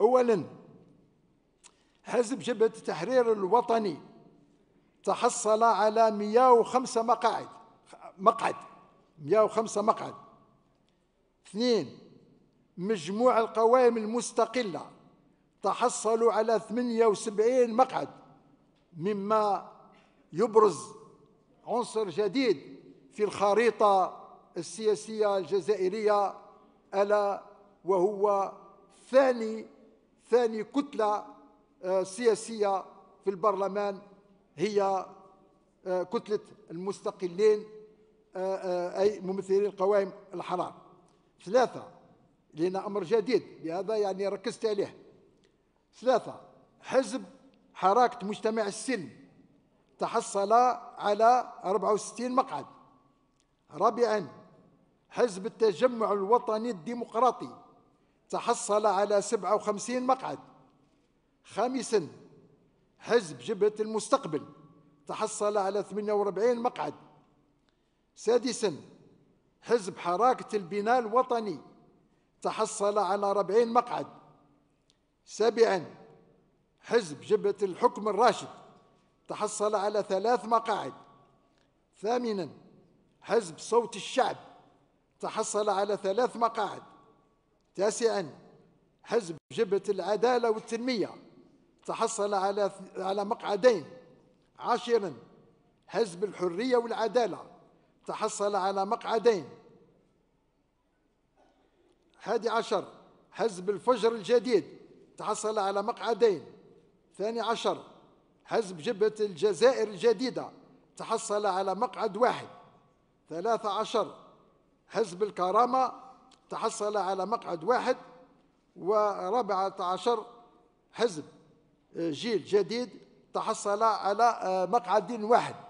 أولا حزب جبهة التحرير الوطني تحصل على 105 مقاعد مقعد 105 مقعد اثنين مجموع القوائم المستقلة تحصلوا على 78 مقعد مما يبرز عنصر جديد في الخريطة السياسية الجزائرية ألا وهو ثاني ثاني كتلة آه، سياسية في البرلمان هي آه، كتلة المستقلين آه، أي ممثلي القوائم الحرام ثلاثة لنا أمر جديد لهذا يعني ركزت عليه ثلاثة حزب حركة مجتمع السلم تحصل على 64 مقعد رابعا حزب التجمع الوطني الديمقراطي تحصل على 57 مقعد خامسا حزب جبهة المستقبل تحصل على 48 مقعد سادسا حزب حركة البناء الوطني تحصل على 40 مقعد سابعا حزب جبهة الحكم الراشد تحصل على ثلاث مقاعد ثامنا حزب صوت الشعب تحصل على ثلاث مقاعد تاسعا حزب جبهة العدالة والتنمية تحصل على على مقعدين عاشرا حزب الحرية والعدالة تحصل على مقعدين حادي عشر حزب الفجر الجديد تحصل على مقعدين ثاني عشر حزب جبهة الجزائر الجديدة تحصل على مقعد واحد ثلاثة عشر حزب الكرامة تحصل على مقعد واحد و14 حزب جيل جديد تحصل على مقعد واحد